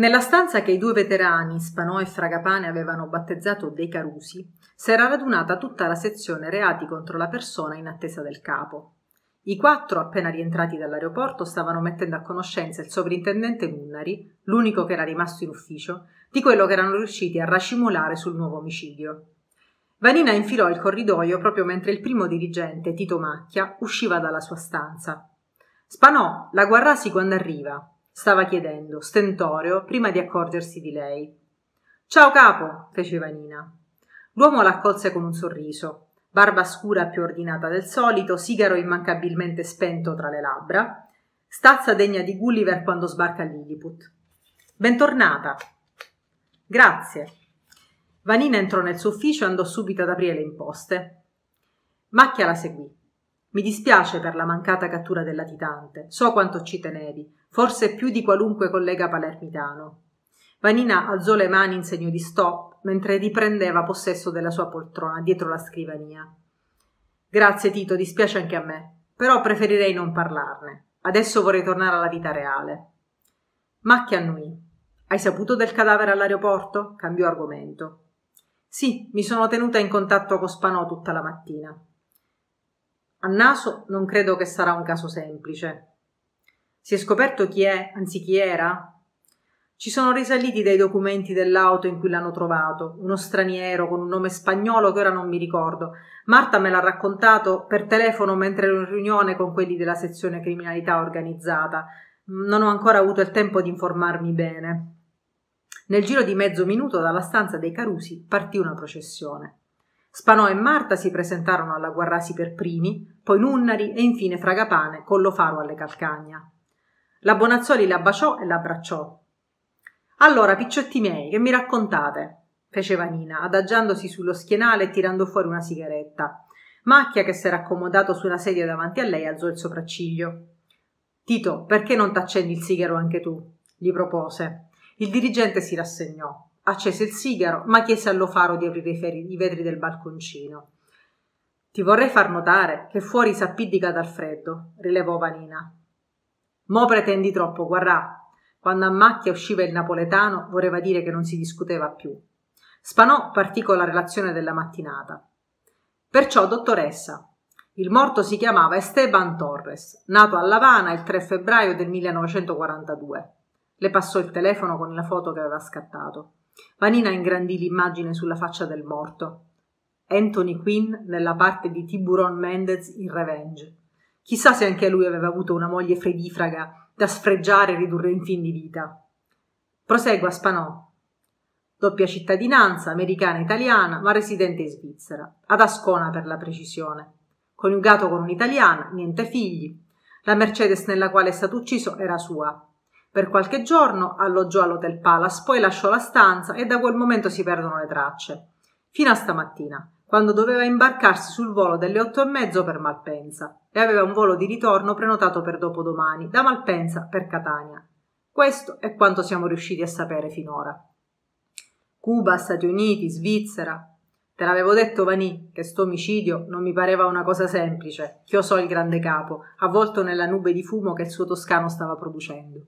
Nella stanza che i due veterani, Spanò e Fragapane, avevano battezzato dei Carusi, s'era radunata tutta la sezione reati contro la persona in attesa del capo. I quattro, appena rientrati dall'aeroporto, stavano mettendo a conoscenza il sovrintendente Munnari, l'unico che era rimasto in ufficio, di quello che erano riusciti a racimolare sul nuovo omicidio. Vanina infilò il corridoio proprio mentre il primo dirigente, Tito Macchia, usciva dalla sua stanza. Spanò, la guarrasi quando arriva, stava chiedendo, stentoreo, prima di accorgersi di lei. Ciao capo, fece Vanina. L'uomo l'accolse con un sorriso, barba scura più ordinata del solito, sigaro immancabilmente spento tra le labbra, stazza degna di Gulliver quando sbarca a Lilliput. Bentornata. Grazie. Vanina entrò nel suo ufficio e andò subito ad aprire le imposte. Macchia la seguì. Mi dispiace per la mancata cattura del latitante, so quanto ci tenevi, forse più di qualunque collega palermitano. Vanina alzò le mani in segno di stop mentre riprendeva possesso della sua poltrona dietro la scrivania. Grazie Tito, dispiace anche a me, però preferirei non parlarne. Adesso vorrei tornare alla vita reale. Macchi annuì. Hai saputo del cadavere all'aeroporto? Cambiò argomento. Sì, mi sono tenuta in contatto con Spanò tutta la mattina. A Naso non credo che sarà un caso semplice. Si è scoperto chi è, anzi chi era? Ci sono risaliti dei documenti dell'auto in cui l'hanno trovato, uno straniero con un nome spagnolo che ora non mi ricordo. Marta me l'ha raccontato per telefono mentre ero in riunione con quelli della sezione criminalità organizzata. Non ho ancora avuto il tempo di informarmi bene. Nel giro di mezzo minuto dalla stanza dei Carusi partì una processione. Spanò e Marta si presentarono alla Guarrasi per primi, poi Nunnari e infine Fragapane con lo faro alle calcagna. La Bonazzoli la baciò e l'abbracciò. Allora, picciotti miei, che mi raccontate? fece Vanina, adagiandosi sullo schienale e tirando fuori una sigaretta. Macchia, che s'era accomodato sulla sedia davanti a lei, alzò il sopracciglio. Tito, perché non t'accendi il sigaro anche tu? gli propose. Il dirigente si rassegnò accese il sigaro, ma chiese allo faro di aprire i, ferri, i vetri del balconcino. Ti vorrei far notare che fuori s'appiddica dal freddo, rilevò Vanina. Mo pretendi troppo, guarrà. Quando a macchia usciva il napoletano, voleva dire che non si discuteva più. Spanò partì con la relazione della mattinata. Perciò, dottoressa, il morto si chiamava Esteban Torres, nato a Lavana il 3 febbraio del 1942. Le passò il telefono con la foto che aveva scattato. Vanina ingrandì l'immagine sulla faccia del morto. Anthony Quinn nella parte di Tiburon Mendez in Revenge. Chissà se anche lui aveva avuto una moglie fredifraga da sfregiare e ridurre in fin di vita. Prosegua Spanò. Doppia cittadinanza, americana e italiana, ma residente in Svizzera, ad Ascona per la precisione. Coniugato con un'italiana, niente figli. La Mercedes nella quale è stato ucciso era sua, per qualche giorno alloggiò all'Hotel Palace, poi lasciò la stanza e da quel momento si perdono le tracce. Fino a stamattina, quando doveva imbarcarsi sul volo delle otto e mezzo per Malpensa e aveva un volo di ritorno prenotato per dopodomani da Malpensa per Catania. Questo è quanto siamo riusciti a sapere finora. Cuba, Stati Uniti, Svizzera. Te l'avevo detto, Vanì, che sto omicidio non mi pareva una cosa semplice, chiosò il grande capo, avvolto nella nube di fumo che il suo toscano stava producendo.